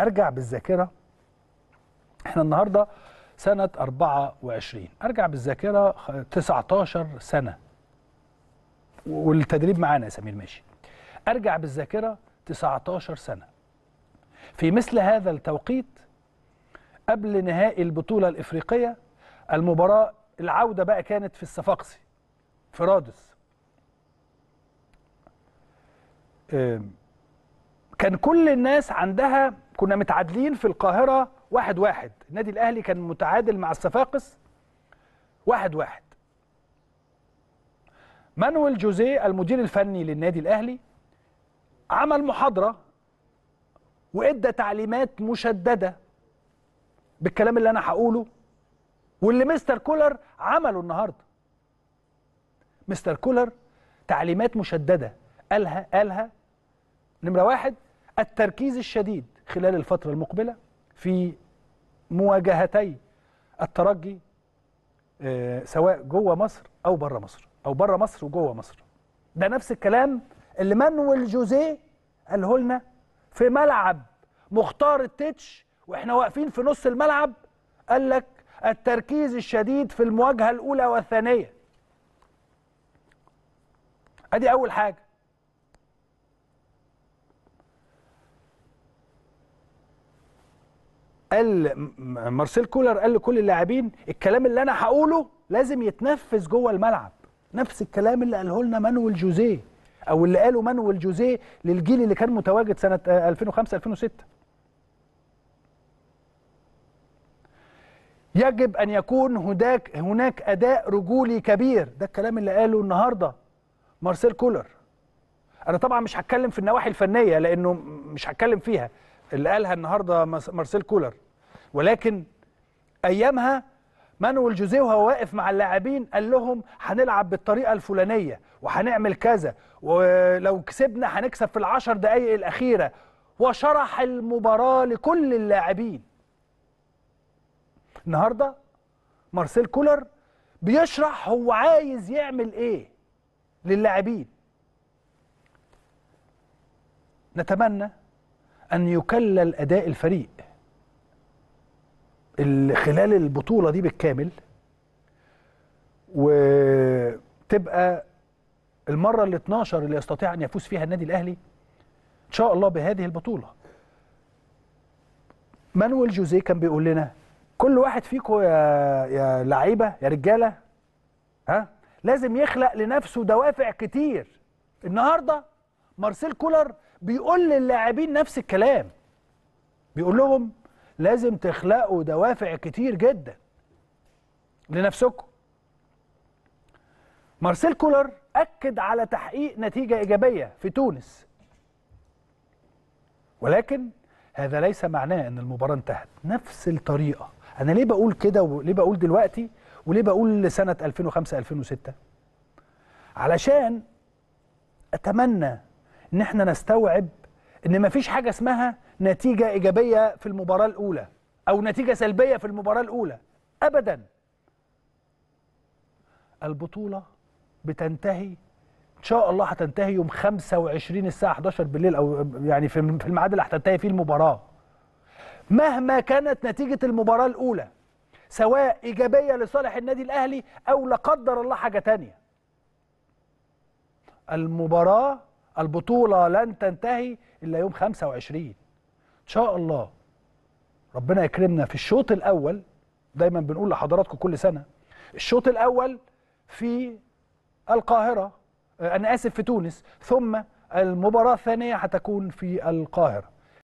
ارجع بالذاكره احنا النهارده سنه 24 ارجع بالذاكره 19 سنه والتدريب معانا يا سمير ماشي ارجع بالذاكره 19 سنه في مثل هذا التوقيت قبل نهائي البطوله الافريقيه المباراه العوده بقى كانت في الصفاقسي في رادس كان كل الناس عندها كنا متعادلين في القاهرة واحد واحد النادي الأهلي كان متعادل مع الصفاقس واحد واحد مانويل جوزيه المدير الفني للنادي الأهلي عمل محاضرة وإدى تعليمات مشددة بالكلام اللي أنا هقوله واللي مستر كولر عمله النهارده مستر كولر تعليمات مشددة قالها قالها نمرة واحد التركيز الشديد خلال الفترة المقبلة في مواجهتي الترجي آه، سواء جوه مصر أو بره مصر أو بره مصر وجوه مصر ده نفس الكلام اللي مانويل جوزيه قاله لنا في ملعب مختار التتش واحنا واقفين في نص الملعب قال لك التركيز الشديد في المواجهه الاولى والثانيه ادي اول حاجه قال مارسيل كولر قال لكل اللاعبين الكلام اللي انا هقوله لازم يتنفذ جوه الملعب نفس الكلام اللي قاله لنا مانويل جوزيه او اللي قاله مانويل جوزيه للجيل اللي كان متواجد سنه 2005 آه، 2006 يجب ان يكون هناك هناك اداء رجولي كبير ده الكلام اللي قاله النهارده مارسيل كولر انا طبعا مش هتكلم في النواحي الفنيه لانه مش هتكلم فيها اللي قالها النهارده مارسيل كولر ولكن ايامها مانويل جوزيه وهو واقف مع اللاعبين قال لهم هنلعب بالطريقه الفلانيه وهنعمل كذا ولو كسبنا هنكسب في العشر دقائق الاخيره وشرح المباراه لكل اللاعبين النهارده مارسيل كولر بيشرح هو عايز يعمل ايه للاعبين نتمنى أن يكلل أداء الفريق اللي خلال البطولة دي بالكامل وتبقى المرة ال 12 اللي يستطيع أن يفوز فيها النادي الأهلي إن شاء الله بهذه البطولة مانويل جوزيه كان بيقول لنا كل واحد فيكم يا يا لعيبة يا رجالة ها لازم يخلق لنفسه دوافع كتير النهارده مارسيل كولر بيقول للاعبين نفس الكلام بيقول لهم لازم تخلقوا دوافع كتير جدا لنفسكم مارسيل كولر أكد على تحقيق نتيجة إيجابية في تونس ولكن هذا ليس معناه أن المباراة انتهت نفس الطريقة أنا ليه بقول كده وليه بقول دلوقتي وليه بقول سنة 2005-2006 علشان أتمنى ان احنا نستوعب ان مفيش حاجه اسمها نتيجه ايجابيه في المباراه الاولى او نتيجه سلبيه في المباراه الاولى ابدا البطوله بتنتهي ان شاء الله هتنتهي يوم 25 الساعه 11 بالليل او يعني في الميعاد اللي هتنتهي فيه المباراه مهما كانت نتيجه المباراه الاولى سواء ايجابيه لصالح النادي الاهلي او لا قدر الله حاجه تانية المباراه البطولة لن تنتهي إلا يوم 25 إن شاء الله ربنا يكرمنا في الشوط الأول دايما بنقول لحضراتكم كل سنة الشوط الأول في القاهرة آه، أنا آسف في تونس ثم المباراة الثانية هتكون في القاهرة